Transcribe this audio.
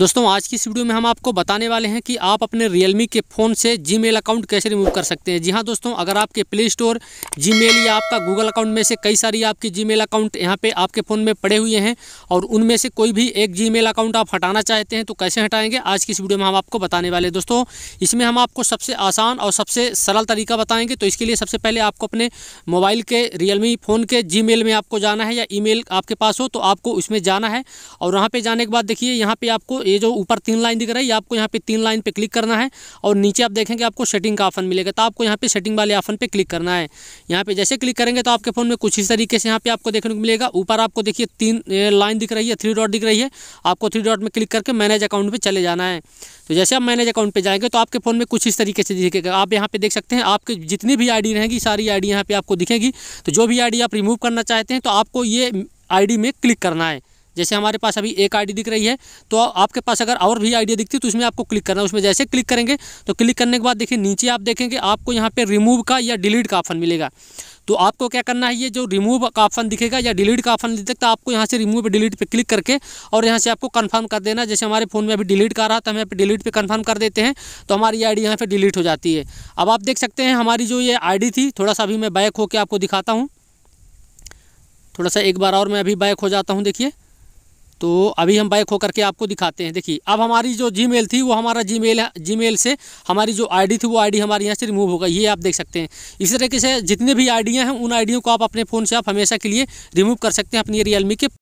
दोस्तों आज की इस वीडियो में हम आपको बताने वाले हैं कि आप अपने Realme के फ़ोन से मेल अकाउंट कैसे रिमूव कर सकते हैं जी हाँ दोस्तों अगर आपके प्ले स्टोर मेल या आपका गूगल अकाउंट में से कई सारी जी मेल अकाउंट यहाँ पे आपके फ़ोन में पड़े हुए हैं और उनमें से कोई भी एक मेल अकाउंट आप हटाना चाहते हैं तो कैसे हटाएंगे आज की इस वीडियो में हम आपको बताने वाले दोस्तों इसमें हम आपको सबसे आसान और सबसे सरल तरीका बताएँगे तो इसके लिए सबसे पहले आपको अपने मोबाइल के रियलमी फ़ोन के जी में आपको जाना है या ई आपके पास हो तो आपको उसमें जाना है और वहाँ पर जाने के बाद देखिए यहाँ पर आपको ये जो ऊपर तीन लाइन दिख रही है आपको यहाँ पे तीन लाइन पे क्लिक करना है और नीचे आप देखेंगे आपको सेटिंग का ऑफन मिलेगा तो आपको यहाँ पे सेटिंग वाले ऑफन पे क्लिक करना है यहाँ पे जैसे क्लिक करेंगे तो आपके फोन में कुछ इस तरीके से यहाँ पे आपको देखने को मिलेगा ऊपर आपको देखिए तीन लाइन दिख रही है थ्री डॉट दिख रही है आपको थ्री डॉट में क्लिक करके मैनेज अकाउंट पर चले जाना है तो जैसे आप मैनेज अकाउंट पर जाएंगे तो आपके फोन में कुछ इस तरीके से दिखेगा आप यहाँ पे देख सकते हैं आपके जितनी भी आई रहेगी सारी आई यहाँ पे आपको दिखेगी तो जो भी आई आप रिमूव करना चाहते हैं तो आपको ये आई में क्लिक करना है जैसे हमारे पास अभी एक आईडी दिख रही है तो आपके पास अगर और भी आईडिया दिखती है तो उसमें आपको क्लिक करना है उसमें जैसे क्लिक करेंगे तो क्लिक करने के बाद देखिए नीचे आप देखेंगे आपको यहाँ पर रिमूव का या डिलीट का ऑप्शन मिलेगा तो आपको क्या करना है ये जो रिमूव का ऑप्शन दिखेगा या डिलीट का ऑप्शन दिखेगा तो आपको यहाँ से रिमूव डिलीट पर क्लिक करके और यहाँ से आपको कन्फर्म कर देना जैसे हमारे फ़ोन में अभी डिलीट का रहा था हमें डिलीट पर कन्फर्म कर देते हैं तो हमारी डी यहाँ पर डिलीट हो जाती है अब आप देख सकते हैं हमारी जो ये आई थी थोड़ा सा अभी मैं बैक होकर आपको दिखाता हूँ थोड़ा सा एक बार और मैं अभी बैक हो जाता हूँ देखिए तो अभी हम बैक होकर के आपको दिखाते हैं देखिए अब हमारी जो जी थी वो हमारा जी जी मेल से हमारी जो आईडी थी वो आईडी हमारे यहाँ से रिमूव हो गई ये आप देख सकते हैं इसी तरीके से जितने भी आईडियाँ हैं उन आईडियों को आप अपने फ़ोन से आप हमेशा के लिए रिमूव कर सकते हैं अपनी रियलमी के